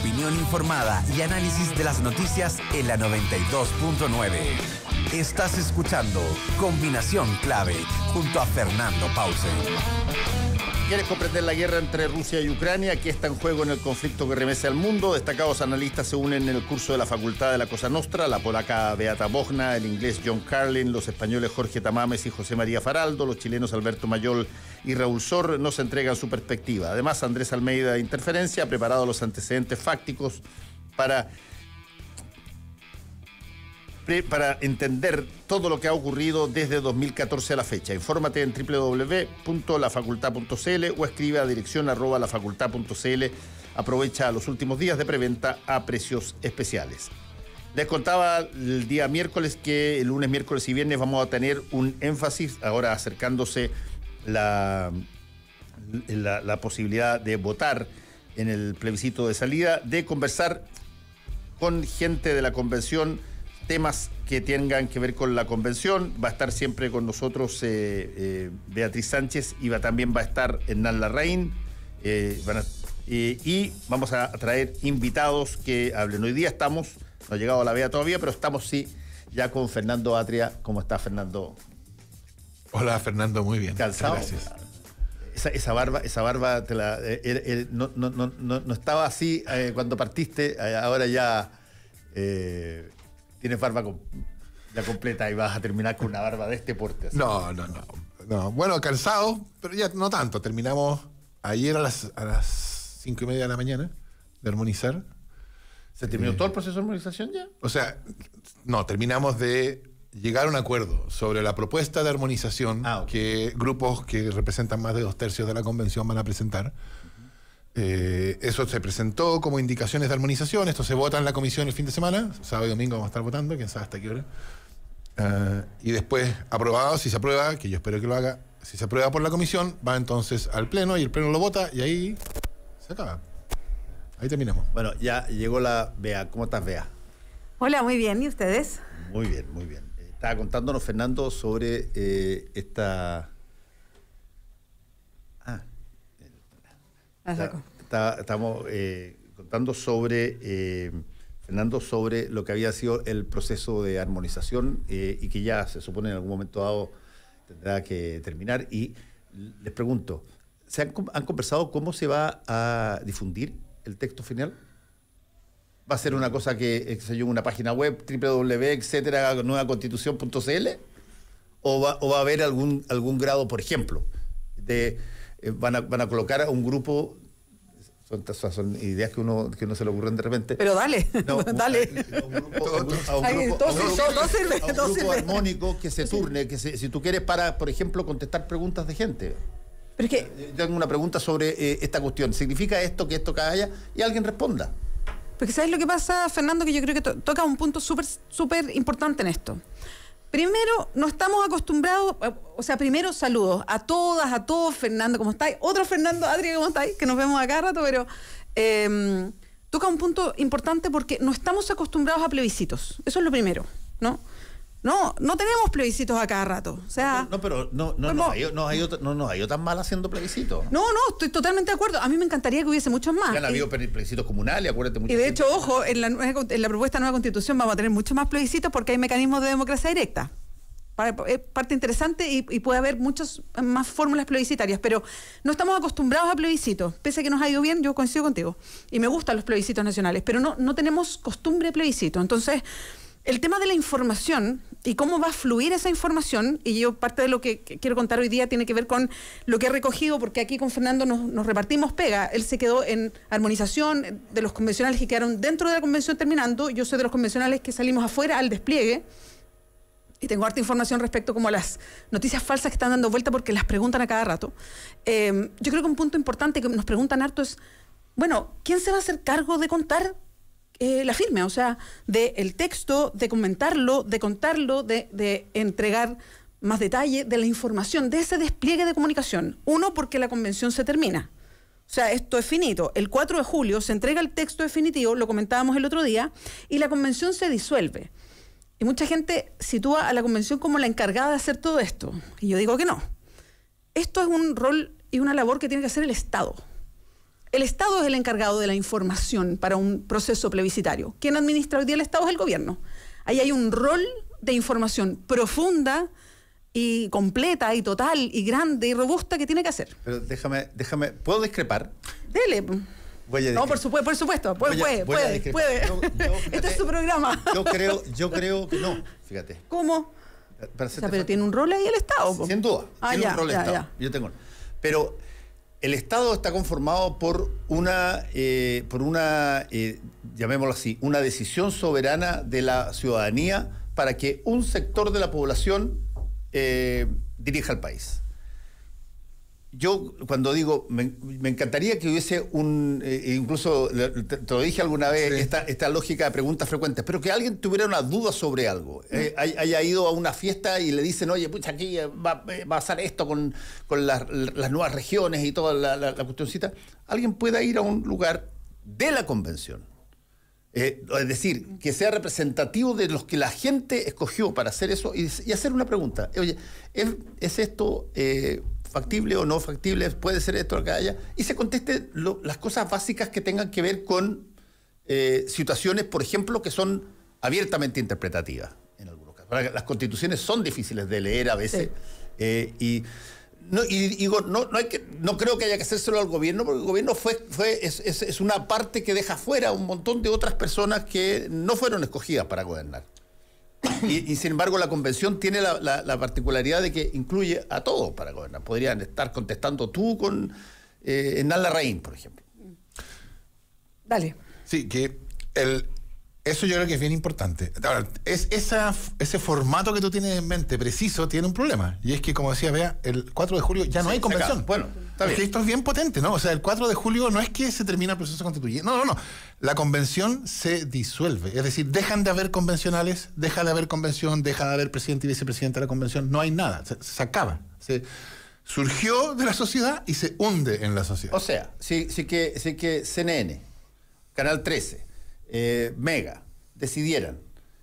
Opinión informada y análisis de las noticias en la 92.9. Estás escuchando Combinación Clave junto a Fernando Pause quieres comprender la guerra entre Rusia y Ucrania, ¿Qué está en juego en el conflicto que remece al mundo, destacados analistas se unen en el curso de la Facultad de la Cosa Nostra, la polaca Beata Bogna, el inglés John Carlin, los españoles Jorge Tamames y José María Faraldo, los chilenos Alberto Mayol y Raúl Sor nos entregan su perspectiva. Además, Andrés Almeida de Interferencia ha preparado los antecedentes fácticos para para entender todo lo que ha ocurrido desde 2014 a la fecha. Infórmate en www.lafacultad.cl o escribe a dirección arroba lafacultad.cl. Aprovecha los últimos días de preventa a precios especiales. Les contaba el día miércoles que el lunes, miércoles y viernes vamos a tener un énfasis, ahora acercándose la, la posibilidad de votar en el plebiscito de salida, de conversar con gente de la convención temas que tengan que ver con la convención. Va a estar siempre con nosotros eh, eh, Beatriz Sánchez y también va a estar Hernán Larraín. Eh, y vamos a traer invitados que hablen. Hoy día estamos, no ha llegado a la vea todavía, pero estamos sí ya con Fernando Atria. ¿Cómo está Fernando? Hola Fernando, muy bien. Gracias. Esa, barba, esa barba no, estaba así cuando partiste, ahora ya tienes barba la ya completa y vas a terminar con una barba de este porte. No, no, no, no. Bueno, cansado, pero ya no tanto. Terminamos ayer a las, a las cinco y media de la mañana de armonizar. ¿Se terminó eh, todo el proceso de armonización ya? O sea, no, terminamos de llegar a un acuerdo sobre la propuesta de armonización ah, que grupos que representan más de dos tercios de la convención van a presentar eh, eso se presentó como indicaciones de armonización. Esto se vota en la comisión el fin de semana. Sábado y domingo vamos a estar votando, quién sabe hasta qué hora. Eh, y después, aprobado, si se aprueba, que yo espero que lo haga, si se aprueba por la comisión, va entonces al pleno y el pleno lo vota y ahí se acaba. Ahí terminamos. Bueno, ya llegó la Bea. ¿Cómo estás, Bea? Hola, muy bien. ¿Y ustedes? Muy bien, muy bien. Estaba contándonos, Fernando, sobre eh, esta Ah, estamos eh, contando sobre, eh, Fernando, sobre lo que había sido el proceso de armonización eh, y que ya se supone en algún momento dado tendrá que terminar. Y les pregunto, ¿se han, conversado cómo se va a difundir el texto final? ¿Va a ser una cosa que, se yo, una página web, www, etcétera, ¿O va, ¿O va a haber algún, algún grado, por ejemplo, de eh, van, a, colocar a un grupo son, ideas que uno, que uno se le ocurren de repente. Pero dale, dale. A un grupo armónico que se turne, que si tú quieres para, por ejemplo, contestar preguntas de gente. Pero es que... Eh, yo tengo una pregunta sobre eh, esta cuestión. ¿Significa esto que esto haya? Y alguien responda. Porque ¿sabes lo que pasa, Fernando? Que yo creo que toca un punto súper súper importante en esto. Primero, no estamos acostumbrados, eh, o sea, primero saludos a todas, a todos, Fernando, ¿cómo estáis? Otro Fernando, Adri, ¿cómo estáis? Que nos vemos acá rato, pero em, toca un punto importante porque no estamos acostumbrados a plebiscitos, eso es lo primero, ¿no? No, no tenemos plebiscitos a cada rato. O sea, no, pero no, no, pues no, ido no, no, no, tan mal haciendo plebiscitos. No, no, estoy totalmente de acuerdo. A mí me encantaría que hubiese muchos más. Ya han habido plebiscitos comunales, acuérdate mucho. Y de hecho, ojo, en la, en la propuesta de nueva constitución vamos a tener muchos más plebiscitos porque hay mecanismos de democracia directa. Es parte interesante y, puede haber muchas más fórmulas plebiscitarias, pero no estamos acostumbrados a plebiscitos. Pese a que nos ha ido bien, yo coincido contigo. Y me gustan los plebiscitos nacionales, pero no, no tenemos costumbre de plebiscito. Entonces el tema de la información y cómo va a fluir esa información, y yo parte de lo que quiero contar hoy día tiene que ver con lo que he recogido, porque aquí con Fernando nos, repartimos pega. Él se quedó en armonización de los convencionales que quedaron dentro de la convención terminando, yo soy de los convencionales que salimos afuera al despliegue. Y tengo harta información respecto como a las noticias falsas que están dando vuelta porque las preguntan a cada rato. Eh, yo creo que un punto importante que nos preguntan harto es, bueno, ¿quién se va a hacer cargo de contar eh, la firma, o sea, del texto, de comentarlo, de contarlo, de, de entregar más detalle de la información, de ese despliegue de comunicación. Uno, porque la convención se termina. O sea, esto es finito. El 4 de julio se entrega el texto definitivo, lo comentábamos el otro día, y la convención se disuelve. Y mucha gente sitúa a la convención como la encargada de hacer todo esto. Y yo digo que no. Esto es un rol y una labor que tiene que hacer el Estado el Estado es el encargado de la información para un proceso plebiscitario. Quien administra hoy día el Estado es el gobierno. Ahí hay un rol de información profunda y completa y total y grande y robusta que tiene que hacer. Pero déjame, déjame, ¿puedo discrepar? Dele. no, por supuesto, por supuesto, puede, puede. este es su programa. Yo creo, yo creo que no, fíjate. ¿Cómo? pero tiene un rol ahí el Estado. Sin duda, ah, tiene un rol el Estado. Yo tengo. Pero el Estado está conformado por una, eh, por una eh, llamémoslo así, una decisión soberana de la ciudadanía para que un sector de la población eh, dirija el país yo cuando digo, me, encantaría que hubiese un, eh, incluso te, lo dije alguna vez, esta, lógica de preguntas frecuentes, pero que alguien tuviera una duda sobre algo, eh, mm. haya ido a una fiesta y le dicen, oye, pucha, aquí eh, va, a pasar esto con, las nuevas regiones y toda la, la, alguien pueda ir a un lugar de la convención. es decir, que sea representativo de los que la gente escogió para hacer eso y, hacer una pregunta. Oye, ¿es, es esto factible o no factible, puede ser esto o que haya, y se contesten las cosas básicas que tengan que ver con eh, situaciones, por ejemplo, que son abiertamente interpretativas en algunos casos. las constituciones son difíciles de leer a veces eh, y no, y digo, no, no, hay que, no creo que haya que hacérselo al gobierno, porque el gobierno fue, fue, es, es, es una parte que deja fuera un montón de otras personas que no fueron escogidas para gobernar. Y, sin embargo, la convención tiene la, particularidad de que incluye a todos para gobernar. Podrían estar contestando tú con eh, en Raín, por ejemplo. Dale. Sí, que el, eso yo creo que es bien importante. Ahora, es, esa, ese formato que tú tienes en mente preciso tiene un problema. Y es que, como decía vea el 4 de julio ya no hay convención. Bueno, Es que esto es bien potente, ¿no? O sea, el 4 de julio no es que se termina el proceso constituyente. No, no, no. La convención se disuelve. Es decir, dejan de haber convencionales, deja de haber convención, deja de haber presidente y vicepresidente de la convención. No hay nada. Se, acaba. Se, surgió de la sociedad y se hunde en la sociedad. O sea, sí, sí que, sí que CNN, Canal 13 eh, mega decidieran,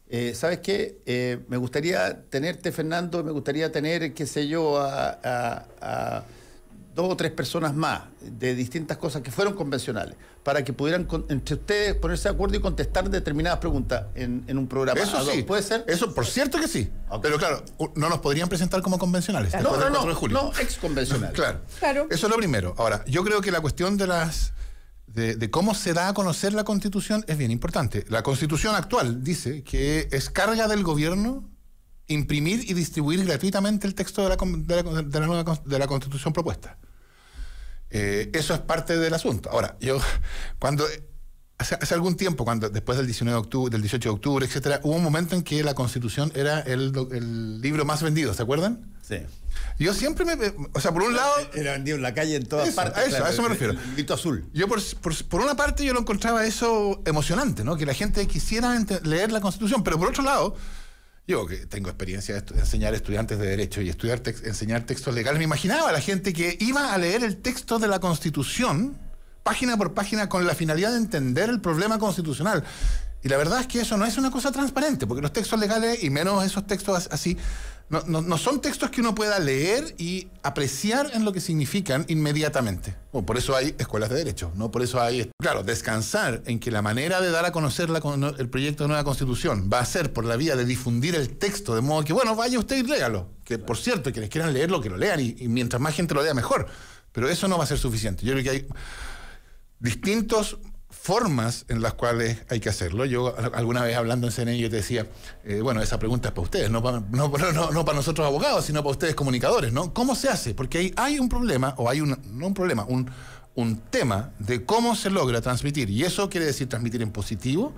eh, ¿sabes qué? Eh, me gustaría tenerte, Fernando, me gustaría tener, qué sé yo, a, dos o tres personas más de distintas cosas que fueron convencionales, para que pudieran entre ustedes ponerse de acuerdo y contestar determinadas preguntas en, un programa. Eso sí. ¿Puede ser? Eso, por cierto que sí. Pero claro, no nos podrían presentar como convencionales. No, no, no, no, ex convencionales. claro. claro. Eso es lo primero. Ahora, yo creo que la cuestión de las de, cómo se da a conocer la constitución es bien importante. La constitución actual dice que es carga del gobierno imprimir y distribuir gratuitamente el texto de la, constitución propuesta. Eh, eso es parte del asunto. Ahora, yo cuando Hace, algún tiempo, cuando después del 19 de octubre, del 18 de octubre, etcétera, hubo un momento en que la Constitución era el, libro más vendido, ¿se acuerdan? Sí. Yo siempre me. O sea, por un lado. Era vendido en la calle en todas partes. A eso, a eso me refiero. El, azul. Yo, por, una parte, yo lo encontraba eso emocionante, ¿no? Que la gente quisiera leer la Constitución, pero por otro lado. Yo que tengo experiencia de enseñar estudiantes de derecho y estudiar enseñar textos legales, me imaginaba a la gente que iba a leer el texto de la Constitución página por página con la finalidad de entender el problema constitucional. Y la verdad es que eso no es una cosa transparente, porque los textos legales, y menos esos textos así, no, son textos que uno pueda leer y apreciar en lo que significan inmediatamente. por eso hay escuelas de derecho, ¿no? Por eso hay, claro, descansar en que la manera de dar a conocer el proyecto de nueva constitución va a ser por la vía de difundir el texto, de modo que, bueno, vaya usted y léalo. Que, por cierto, que les quieran leerlo, que lo lean, y, y mientras más gente lo lea, mejor. Pero eso no va a ser suficiente. Yo creo que hay distintas formas en las cuales hay que hacerlo. Yo alguna vez hablando en CNN yo te decía, eh, bueno, esa pregunta es para ustedes, no para, nosotros abogados, sino para ustedes comunicadores, ¿no? ¿Cómo se hace? Porque hay, un problema, o hay un, no un problema, un, tema de cómo se logra transmitir, y eso quiere decir transmitir en positivo,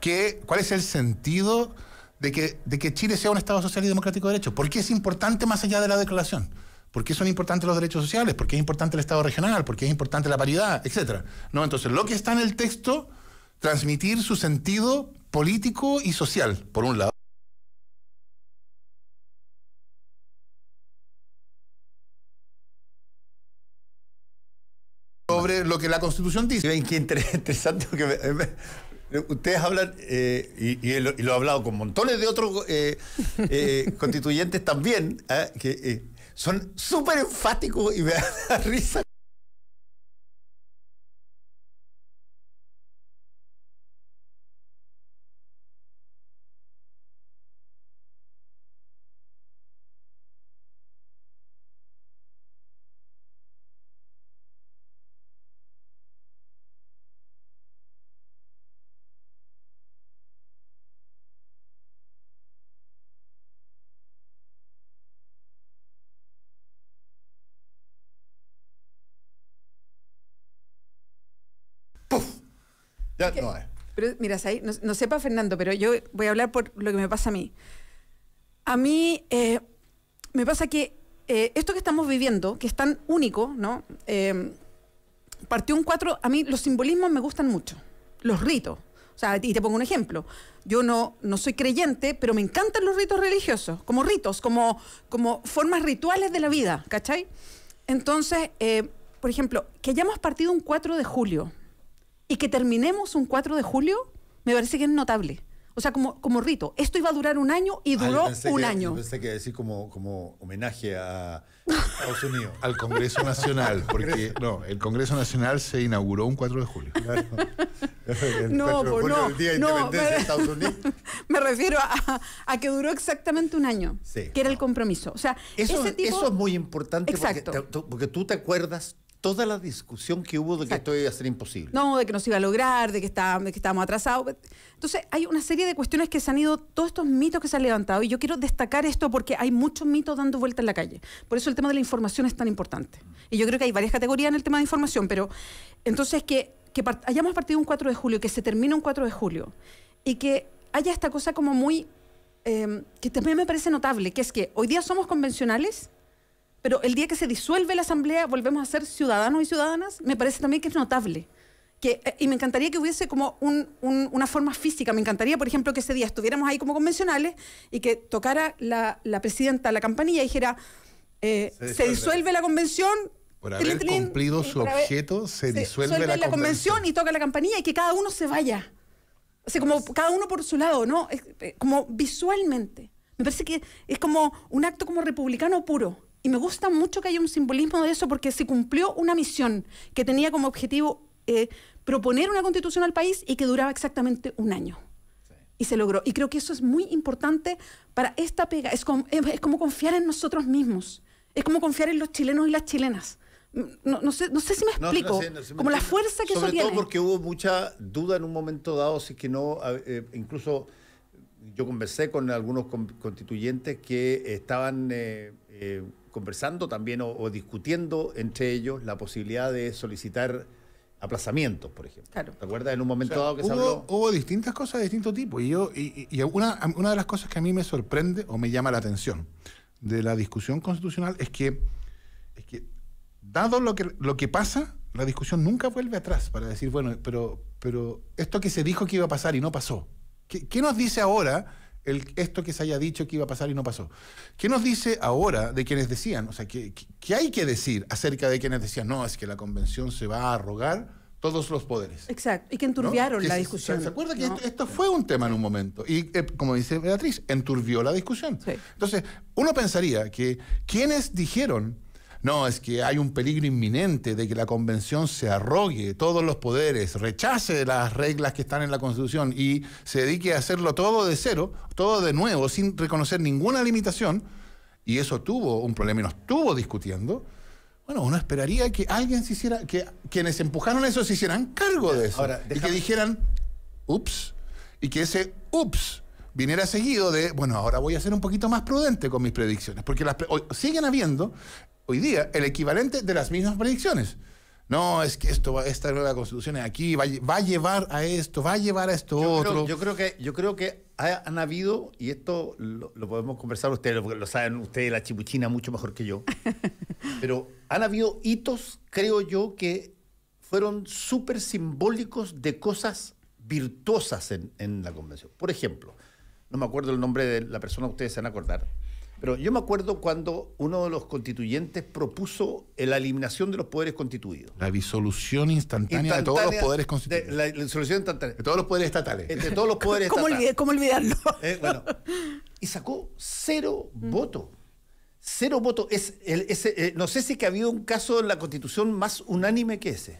que, cuál es el sentido de que, de que Chile sea un Estado social y democrático de derecho. ¿Por qué es importante más allá de la declaración? ¿Por qué son importantes los derechos sociales? ¿Por qué es importante el Estado regional? ¿Por qué es importante la paridad? Etcétera. ¿No? Entonces, lo que está en el texto, transmitir su sentido político y social, por un lado. Sobre lo que la Constitución dice. Ven, qué interesante. Ustedes hablan, eh, y, lo, he hablado con montones de otros eh, eh, constituyentes también, que son súper enfáticos y me risa no Pero mira, ahí, no, sepa Fernando, pero yo voy a hablar por lo que me pasa a mí. A mí eh, me pasa que eh, esto que estamos viviendo, que es tan único, ¿no? Eh, partió un 4, a mí los simbolismos me gustan mucho, los ritos. O sea, y te pongo un ejemplo. Yo no, no soy creyente, pero me encantan los ritos religiosos, como ritos, como, como formas rituales de la vida, ¿cachai? Entonces, por ejemplo, que hayamos partido un 4 de julio, y que terminemos un 4 de julio, me parece que es notable. O sea, como, como rito, esto iba a durar un año y duró un año. Hay que decir como homenaje a Estados Unidos. Al Congreso Nacional, porque no, el Congreso Nacional se inauguró un 4 de julio. no, 4 de pues no, el Día de Estados Unidos. Me refiero a, que duró exactamente un año, que era el compromiso. O sea, eso, es muy importante Porque, tú te acuerdas toda la discusión que hubo de que esto iba a ser imposible. No, de que no se iba a lograr, de que, está, de que estábamos atrasados. Entonces, hay una serie de cuestiones que se han ido, todos estos mitos que se han levantado, y yo quiero destacar esto porque hay muchos mitos dando vuelta en la calle. Por eso el tema de la información es tan importante. Y yo creo que hay varias categorías en el tema de información, pero entonces que, hayamos partido un 4 de julio, que se termine un 4 de julio, y que haya esta cosa como muy, em, que también me parece notable, que es que hoy día somos convencionales, pero el día que se disuelve la Asamblea volvemos a ser ciudadanos y ciudadanas, me parece también que es notable. Que, eh, y me encantaría que hubiese como una forma física, me encantaría, por ejemplo, que ese día estuviéramos ahí como convencionales y que tocara la, la presidenta la campanilla y dijera, eh, se, disuelve. la convención, por haber cumplido eh, su objeto, se, disuelve, la, convención y toca la campanilla y que cada uno se vaya. O sea, como cada uno por su lado, ¿no? Eh, como visualmente. Me parece que es como un acto como republicano puro. Y me gusta mucho que haya un simbolismo de eso porque se cumplió una misión que tenía como objetivo proponer una constitución al país y que duraba exactamente un año y se logró. Y creo que eso es muy importante para esta pega. Es como, confiar en nosotros mismos. Es como confiar en los chilenos y las chilenas. Mm, no, sé, si me explico. como la fuerza que eso tiene. todo porque hubo mucha duda en un momento dado, que no, eh, incluso yo conversé con algunos constituyentes que estaban eh, eh, conversando también o discutiendo entre ellos la posibilidad de solicitar aplazamientos, por ejemplo. ¿Te acuerdas? En un momento dado que se habló. Hubo distintas cosas de distinto tipo. Y yo, y, una, de las cosas que a mí me sorprende o me llama la atención de la discusión constitucional es que, dado lo que, lo que pasa, la discusión nunca vuelve atrás para decir, bueno, pero, pero esto que se dijo que iba a pasar y no pasó. ¿Qué, qué nos dice ahora? esto que se haya dicho que iba a pasar y no pasó. ¿Qué nos dice ahora de quienes decían? O sea, ¿qué, hay que decir acerca de quienes decían, no, es que la convención se va a arrogar todos los poderes? Exacto, y que enturbiaron la discusión. ¿Se acuerda que esto, fue un tema en un momento? Y eh, como dice Beatriz, enturbió la discusión. Entonces, uno pensaría que quienes dijeron no, es que hay un peligro inminente de que la convención se arrogue todos los poderes, rechace las reglas que están en la constitución y se dedique a hacerlo todo de cero, todo de nuevo, sin reconocer ninguna limitación, y eso tuvo un problema y nos estuvo discutiendo. Bueno, uno esperaría que alguien se hiciera, que quienes empujaron eso se hicieran cargo de eso. Y que dijeran, ups, y que ese ups viniera seguido de, bueno, ahora voy a ser un poquito más prudente con mis predicciones, porque las, siguen habiendo hoy día el equivalente de las mismas predicciones. No, es que esto esta nueva constitución es aquí, va, a llevar a esto, va a llevar a esto otro. yo creo que, yo creo que han habido, y esto lo, podemos conversar ustedes, lo saben ustedes, la chibuchina mucho mejor que yo, pero han habido hitos, creo yo, que fueron súper simbólicos de cosas virtuosas en, la convención. Por ejemplo, no me acuerdo el nombre de la persona, ustedes se van a acordar, pero yo me acuerdo cuando uno de los constituyentes propuso la eliminación de los poderes constituidos. La disolución instantánea, de todos los poderes constituidos. la disolución instantánea. De todos los poderes estatales. Entre todos los poderes ¿Cómo estatales. ¿Cómo olvidarlo? Eh, bueno, y sacó cero mm. voto votos. Cero voto Es, eh, no sé si que ha habido un caso en la Constitución más unánime que ese.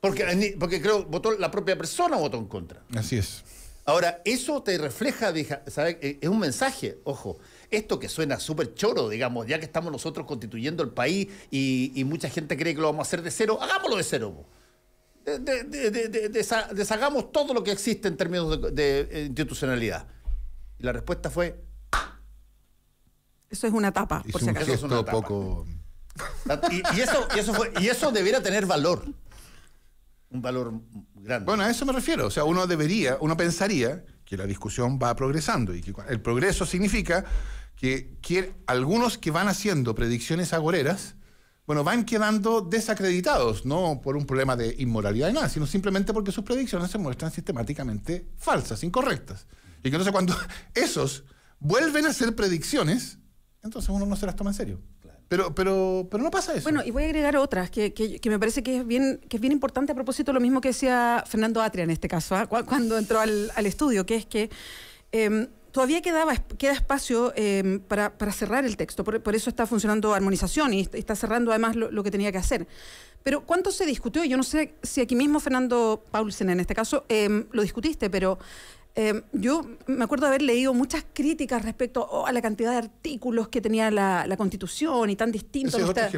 Porque, porque creo votó la propia persona votó en contra. Así es. Ahora, eso te refleja, eh, es un mensaje, ojo esto que suena súper choro, digamos, ya que estamos nosotros constituyendo el país y, mucha gente cree que lo vamos a hacer de cero, hagámoslo de cero. deshagamos todo lo que existe en términos de, institucionalidad. Y la respuesta fue... Eso es una tapa, por si acaso. Eso es un poco... Y, eso, y, eso fue, tener valor un valor grande. Bueno, a eso me refiero. O sea, uno debería, uno pensaría que la discusión va progresando y que el progreso significa que, algunos que van haciendo predicciones agoreras, bueno, van quedando desacreditados, no por un problema de inmoralidad y nada, sino simplemente porque sus predicciones se muestran sistemáticamente falsas, incorrectas. Y que entonces cuando esos vuelven a hacer predicciones, entonces uno no se las toma en serio. Pero, pero, pero no pasa eso. Bueno, y voy a agregar otras que, me parece que es, bien, que es bien importante a propósito lo mismo que decía Fernando Atria en este caso, ¿ah? cuando entró al, estudio, que es que em, todavía quedaba, queda espacio em, para, cerrar el texto, por, eso está funcionando armonización y está cerrando además lo, que tenía que hacer. Pero ¿cuánto se discutió? Yo no sé si aquí mismo Fernando Paulsen en este caso em, lo discutiste, pero em, yo me acuerdo de haber leído muchas críticas respecto oh, a la cantidad de artículos que tenía la, Constitución y tan distinto a nuestra,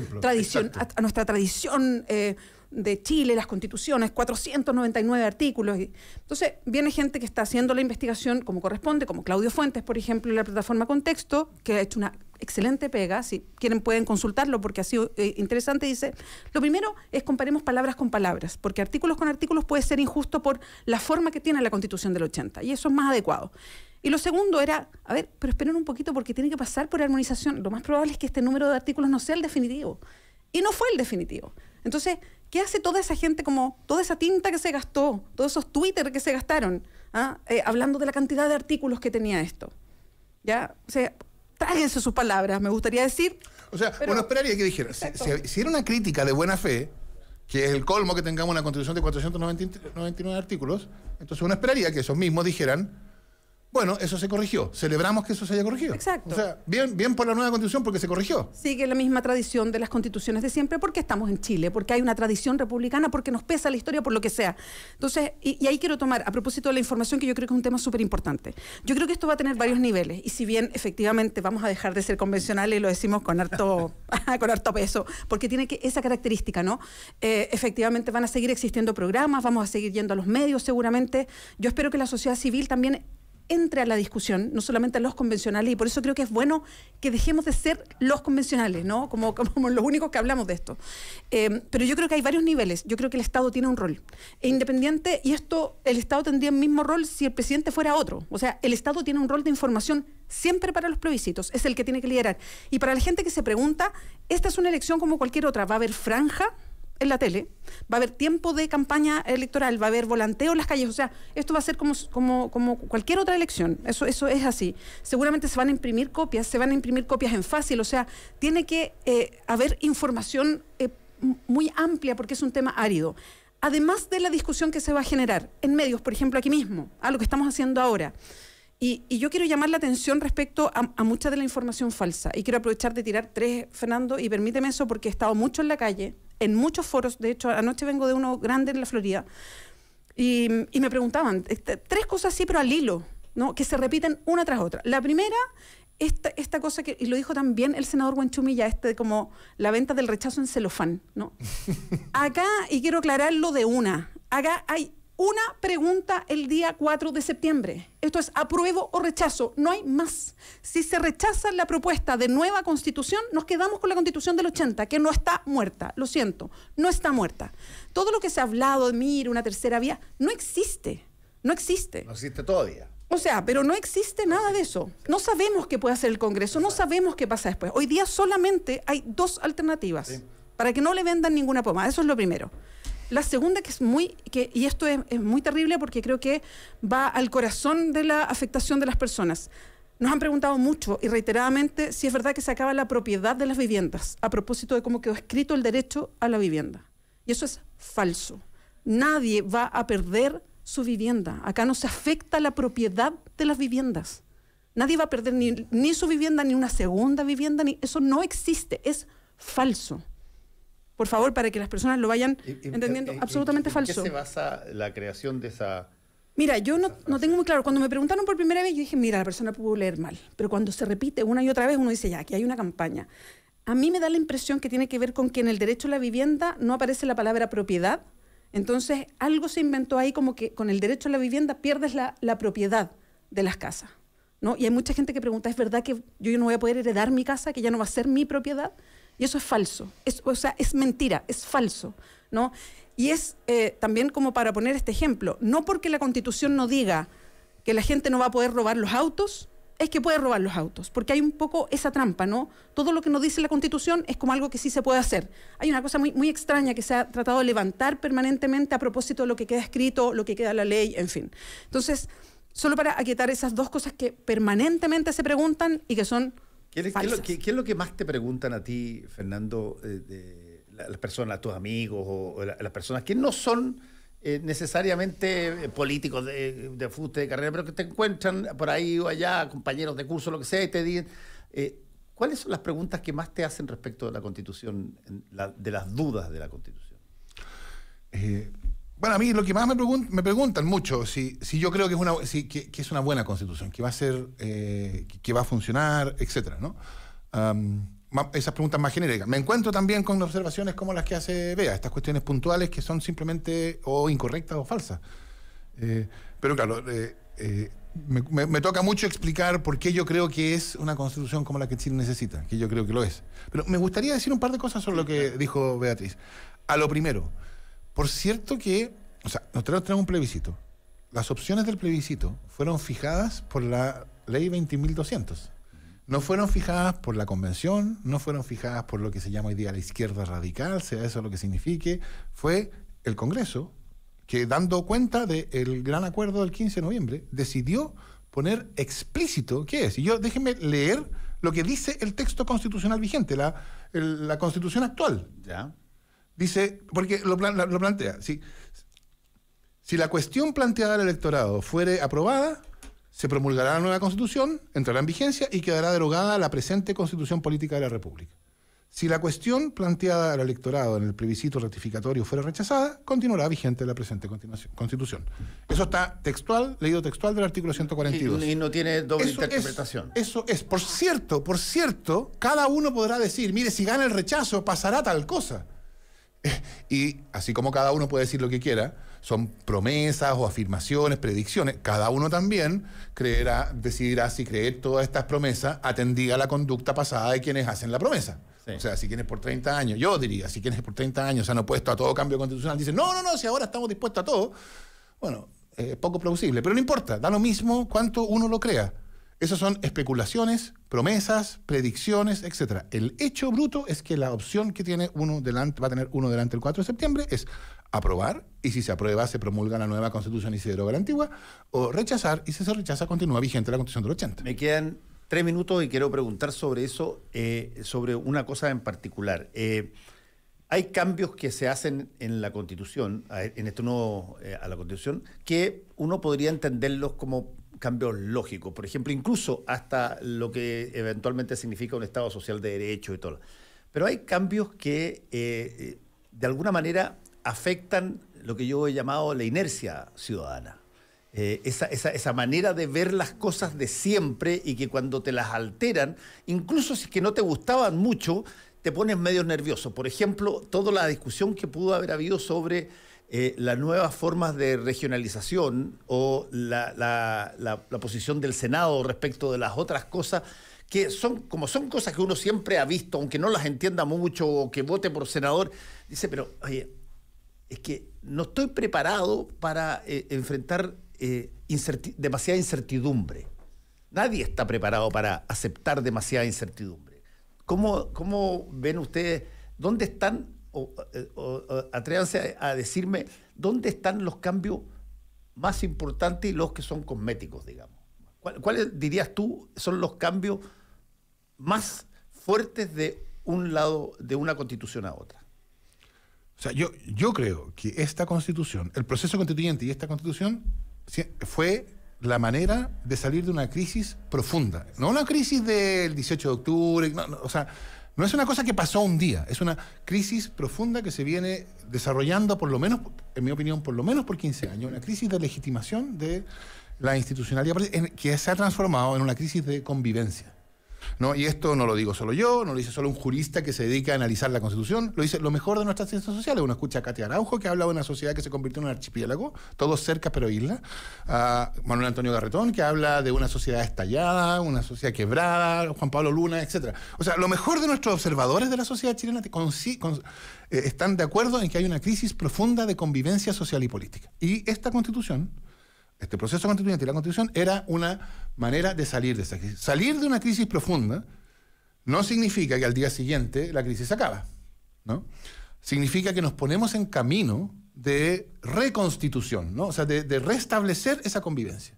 tradición, eh, de Chile, las constituciones, 499 artículos. Entonces, viene gente que está haciendo la investigación como corresponde, como Claudio Fuentes, por ejemplo, en la plataforma Contexto, que ha hecho una excelente pega, si quieren pueden consultarlo porque ha sido eh, interesante, dice, lo primero es comparemos palabras con palabras, porque artículos con artículos puede ser injusto por la forma que tiene la Constitución del 80, y eso es más adecuado. Y lo segundo era, a ver, pero esperen un poquito porque tiene que pasar por armonización, lo más probable es que este número de artículos no sea el definitivo, y no fue el definitivo. Entonces, ¿Qué hace toda esa gente como toda esa tinta que se gastó, todos esos Twitter que se gastaron, ah, eh, hablando de la cantidad de artículos que tenía esto? ¿Ya? O sea, sus palabras, me gustaría decir. O sea, uno esperaría que dijeran, si, era una crítica de buena fe, que es el colmo que tengamos una constitución de 499 artículos, entonces uno esperaría que esos mismos dijeran, bueno, eso se corrigió. Celebramos que eso se haya corregido. Exacto. O sea, bien, bien por la nueva constitución porque se corrigió. Sigue la misma tradición de las constituciones de siempre porque estamos en Chile, porque hay una tradición republicana, porque nos pesa la historia, por lo que sea. Entonces, y, ahí quiero tomar, a propósito de la información, que yo creo que es un tema súper importante. Yo creo que esto va a tener varios niveles. Y si bien efectivamente vamos a dejar de ser convencionales, y lo decimos con harto, ah, con harto peso, porque tiene que esa característica, ¿no? Eh, efectivamente van a seguir existiendo programas, vamos a seguir yendo a los medios seguramente. Yo espero que la sociedad civil también entre a la discusión, no solamente a los convencionales, y por eso creo que es bueno que dejemos de ser los convencionales, ¿no? Como, como los únicos que hablamos de esto. Eh, pero yo creo que hay varios niveles. Yo creo que el Estado tiene un rol. independiente, y esto, el Estado tendría el mismo rol si el presidente fuera otro. O sea, el Estado tiene un rol de información siempre para los plebiscitos, es el que tiene que liderar. Y para la gente que se pregunta, esta es una elección como cualquier otra, va a haber franja en la tele, va a haber tiempo de campaña electoral, va a haber volanteo en las calles, o sea, esto va a ser como, como, como cualquier otra elección, eso, eso es así. Seguramente se van a imprimir copias, se van a imprimir copias en fácil, o sea, tiene que eh, haber información eh, muy amplia porque es un tema árido. Además de la discusión que se va a generar en medios, por ejemplo, aquí mismo, a lo que estamos haciendo ahora. Y, yo quiero llamar la atención respecto a, mucha de la información falsa. Y quiero aprovechar de tirar tres, Fernando, y permíteme eso porque he estado mucho en la calle, en muchos foros. De hecho, anoche vengo de uno grande en la Florida. Y, me preguntaban, este, tres cosas así, pero al hilo, ¿no? que se repiten una tras otra. La primera, esta, esta cosa que, lo dijo también el senador ya este como la venta del rechazo en celofán. ¿no? Acá, y quiero aclararlo de una, acá hay una pregunta el día 4 de septiembre. Esto es apruebo o rechazo. No hay más. Si se rechaza la propuesta de nueva constitución, nos quedamos con la constitución del 80, que no está muerta. Lo siento, no está muerta. Todo lo que se ha hablado de MIR, una tercera vía, no existe. No existe. No existe todavía. O sea, pero no existe nada de eso. No sabemos qué puede hacer el Congreso, no sabemos qué pasa después. Hoy día solamente hay dos alternativas para que no le vendan ninguna poma, Eso es lo primero. La segunda, que es muy, que, y esto es, muy terrible porque creo que va al corazón de la afectación de las personas. Nos han preguntado mucho y reiteradamente si es verdad que se acaba la propiedad de las viviendas a propósito de cómo quedó escrito el derecho a la vivienda. Y eso es falso. Nadie va a perder su vivienda. Acá no se afecta la propiedad de las viviendas. Nadie va a perder ni, ni su vivienda, ni una segunda vivienda, ni eso no existe, es falso por favor, para que las personas lo vayan eh, entendiendo. absolutamente falso. ¿En qué se basa la creación de esa... Mira, yo no, no, tengo muy claro. Cuando me preguntaron por primera vez, yo dije, mira, la persona pudo leer mal. Pero cuando se repite una y otra vez, uno dice, ya, que hay una campaña. A mí me da la impresión que tiene que ver con que en el derecho a la vivienda no aparece la palabra propiedad. Entonces, algo se inventó ahí como que con el derecho a la vivienda pierdes la, la propiedad de las casas. ¿no? Y hay mucha gente que pregunta, ¿es verdad que yo no voy a poder heredar mi casa, que ya no va a ser mi propiedad? Y eso es falso. Es, o es mentira, es falso. ¿no? Y es eh, también como para poner este ejemplo, no porque la constitución no diga que la gente no va a poder robar los autos, es que puede robar los autos, porque hay un poco esa trampa, ¿no? Todo lo que nos dice la Constitución es como algo que sí se puede hacer. Hay una cosa muy, muy extraña que se ha tratado de levantar permanentemente a propósito de lo que queda escrito, lo que queda la ley, en fin. Entonces, solo para aquietar esas dos cosas que permanentemente se preguntan y que son ¿Qué, es, lo, que más te preguntan a ti, Fernando, eh, las personas, tus amigos o, las personas que no son eh, necesariamente eh, políticos de, de de carrera, pero que te encuentran por ahí o allá, compañeros de curso, lo que sea, y te dicen, ¿cuáles son las preguntas que más te hacen respecto de la Constitución, de las dudas de la Constitución? Bueno, a mí lo que más me, preguntan mucho, si, si yo creo que es, una, si, que, es una buena constitución, que va a ser, eh, que va a funcionar, etcétera, ¿no? esas preguntas más genéricas. Me encuentro también con observaciones como las que hace Bea, estas cuestiones puntuales que son simplemente o incorrectas o falsas. Eh, pero claro, eh, me, toca mucho explicar por qué yo creo que es una constitución como la que Chile necesita, que yo creo que lo es. Pero me gustaría decir un par de cosas sobre lo que dijo Beatriz. A lo primero, por cierto que, o sea, nosotros tenemos un plebiscito. Las opciones del plebiscito fueron fijadas por la ley 20.200. No fueron fijadas por la convención, no fueron fijadas por lo que se llama hoy día la izquierda radical, sea eso lo que signifique. Fue el Congreso que, dando cuenta del gran acuerdo del 15 de noviembre, decidió poner explícito qué es. Y yo déjenme leer lo que dice el texto constitucional vigente, la, la constitución actual. ¿Ya? dice, porque lo, plantea, si, si la cuestión planteada al electorado fuere aprobada, se promulgará la nueva constitución, entrará en vigencia y quedará derogada la presente constitución política de la República. Si la cuestión planteada al electorado en el plebiscito ratificatorio fuera rechazada, continuará vigente la presente constitución. Eso está textual, leído textual del artículo 142. Y, no tiene doble interpretación. eso es. Por cierto, por cierto, cada uno podrá decir, mire, si gana el rechazo, pasará tal cosa. Y así como cada uno puede decir lo que quiera, son promesas o afirmaciones, predicciones, cada uno también creerá, decidirá si creer todas estas promesas Atendía la conducta pasada de quienes hacen la promesa. O sea, si quienes por 30 años, yo diría, si quienes por 30 años se han opuesto a todo cambio constitucional, dicen, no, no, no, si ahora estamos dispuestos a todo, bueno, es eh, poco plausible, pero no importa, da lo mismo cuánto uno lo crea. Esas son especulaciones promesas, predicciones, etc. El hecho bruto es que la opción que tiene uno delante, va a tener uno delante el 4 de septiembre es aprobar, y si se aprueba se promulga la nueva constitución y se deroga la antigua, o rechazar, y si se rechaza continúa vigente la constitución del 80. Me quedan tres minutos y quiero preguntar sobre eso, eh, sobre una cosa en particular. Eh, hay cambios que se hacen en la Constitución, e, en este nuevo, eh, a la Constitución, que uno podría entenderlos como cambios lógicos. Por ejemplo, incluso hasta lo que eventualmente significa un Estado social de derecho y todo. Pero hay cambios que eh, eh, de alguna manera afectan lo que yo he llamado la inercia ciudadana. Eh, esa, esa, manera de ver las cosas de siempre y que cuando te las alteran, incluso si es que no te gustaban mucho, te pones medio nervioso. Por ejemplo, toda la discusión que pudo haber habido sobre eh, las nuevas formas de regionalización o la, la, la, posición del Senado respecto de las otras cosas, que son, como son cosas que uno siempre ha visto, aunque no las entienda mucho o que vote por senador, dice, pero es que no estoy preparado para eh, enfrentar eh, demasiada incertidumbre. Nadie está preparado para aceptar demasiada incertidumbre. ¿Cómo, cómo ven ustedes? ¿Dónde están o, o, a, decirme dónde están los cambios más importantes y los que son cosméticos, digamos. ¿Cuáles dirías tú son los cambios más fuertes de un lado, de una constitución a otra? O sea, yo, yo creo que esta constitución, el proceso constituyente y esta constitución fue la manera de salir de una crisis profunda. No una crisis del 18 de octubre, o sea, no es una cosa que pasó un día, es una crisis profunda que se viene desarrollando, por lo menos, en mi opinión, por lo menos por 15 años, una crisis de legitimación de la institucionalidad que se ha transformado en una crisis de convivencia. ¿no? Y esto no lo digo solo yo, no lo dice solo un jurista que se dedica a analizar la Constitución, lo dice lo mejor de nuestras ciencias sociales. Uno escucha a Katia Araujo, que habla de una sociedad que se convirtió en un archipiélago, todos cerca pero isla A Manuel Antonio Garretón, que habla de una sociedad estallada, una sociedad quebrada, Juan Pablo Luna, etc. O sea, lo mejor de nuestros observadores de la sociedad chilena eh, están de acuerdo en que hay una crisis profunda de convivencia social y política. Y esta Constitución este proceso constituyente y la constitución era una manera de salir de esa crisis. Salir de una crisis profunda no significa que al día siguiente la crisis acaba, ¿no? Significa que nos ponemos en camino de reconstitución, O sea, de, restablecer esa convivencia.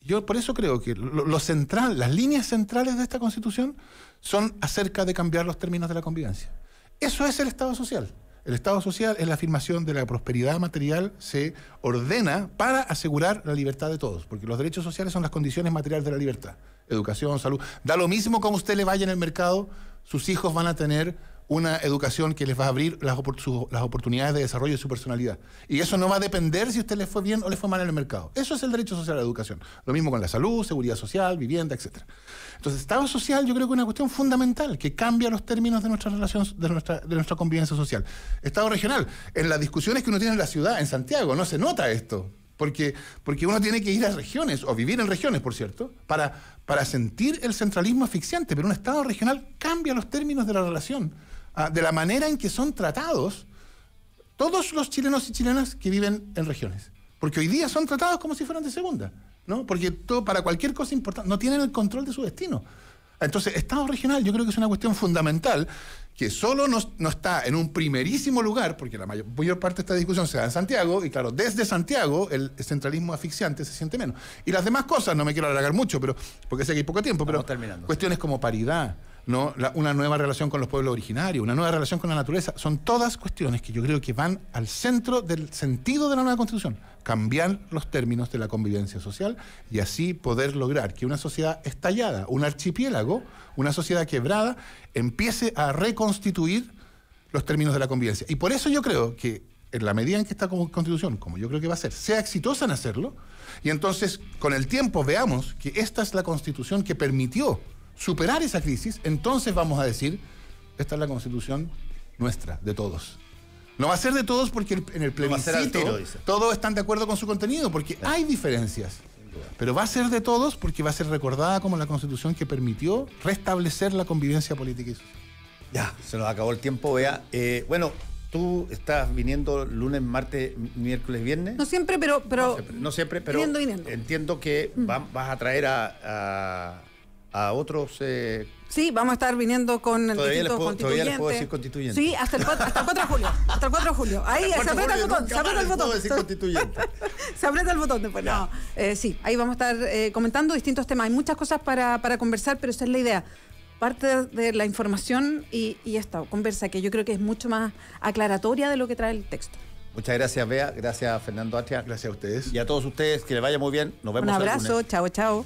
Yo por eso creo que las líneas centrales de esta constitución son acerca de cambiar los términos de la convivencia. Eso es el Estado social. El Estado social es la afirmación de la prosperidad material, se ordena para asegurar la libertad de todos, porque los derechos sociales son las condiciones materiales de la libertad. Educación, salud. Da lo mismo como usted le vaya en el mercado, sus hijos van a tener una educación que les va a abrir las, oportunidades de desarrollo de su personalidad. Y eso no va a depender si usted le fue bien o le fue mal en el mercado. Eso es el derecho social a la educación. Lo mismo con la salud, seguridad social, vivienda, etc. Entonces, Estado social yo creo que es una cuestión fundamental que cambia los términos de nuestra relación, de nuestra, de nuestra convivencia social. Estado regional, en las discusiones que uno tiene en la ciudad, en Santiago, no se nota esto. Porque, porque uno tiene que ir a regiones, o vivir en regiones, por cierto, para, para sentir el centralismo asfixiante. Pero un Estado regional cambia los términos de la relación Ah, de la manera en que son tratados todos los chilenos y chilenas que viven en regiones. Porque hoy día son tratados como si fueran de segunda, ¿no? Porque todo, para cualquier cosa importante no tienen el control de su destino. Entonces, Estado regional yo creo que es una cuestión fundamental que solo no, está en un primerísimo lugar, porque la mayor, parte de esta discusión se da en Santiago, y claro, desde Santiago el centralismo asfixiante se siente menos. Y las demás cosas, no me quiero alargar mucho, pero porque sé que hay poco tiempo, pero cuestiones como paridad, una nueva relación con los pueblos originarios, una nueva relación con la naturaleza. Son todas cuestiones que yo creo que van al centro del sentido de la nueva constitución. Cambiar los términos de la convivencia social y así poder lograr que una sociedad estallada, un archipiélago, una sociedad quebrada, empiece a reconstituir los términos de la convivencia. Y por eso yo creo que en la medida en que esta constitución, como yo creo que va a ser, sea exitosa en hacerlo, y entonces con el tiempo veamos que esta es la constitución que permitió superar esa crisis, entonces vamos a decir, esta es la constitución nuestra, de todos. No va a ser de todos porque en el plebiscito todos están de acuerdo con su contenido, porque hay diferencias. Pero va a ser de todos porque va a ser recordada como la constitución que permitió restablecer la convivencia política Ya, se nos acabó el tiempo, vea. Eh, bueno, ¿Tú estás viniendo lunes, martes, miércoles, viernes? No siempre, pero... pero no siempre, pero entiendo que mm. vas a traer a, a otros... Eh, sí, vamos a estar viniendo con el todavía constituyentes. Todavía les puedo decir constituyente. Sí, hasta el, hasta el 4 de julio. Hasta el 4 de julio. Ahí se aprieta el botón. Se aprieta el botón. constituyente. se aprieta el botón después. No, eh, sí, ahí vamos a estar eh, comentando distintos temas. Hay muchas cosas para, para conversar, pero esa es la idea parte de la información y, y, esta conversa que yo creo que es mucho más aclaratoria de lo que trae el texto. Muchas gracias, Bea. Gracias, Fernando Atria. Gracias a ustedes. Y a todos ustedes, que les vaya muy bien. Nos vemos. Un abrazo. Chao, chao.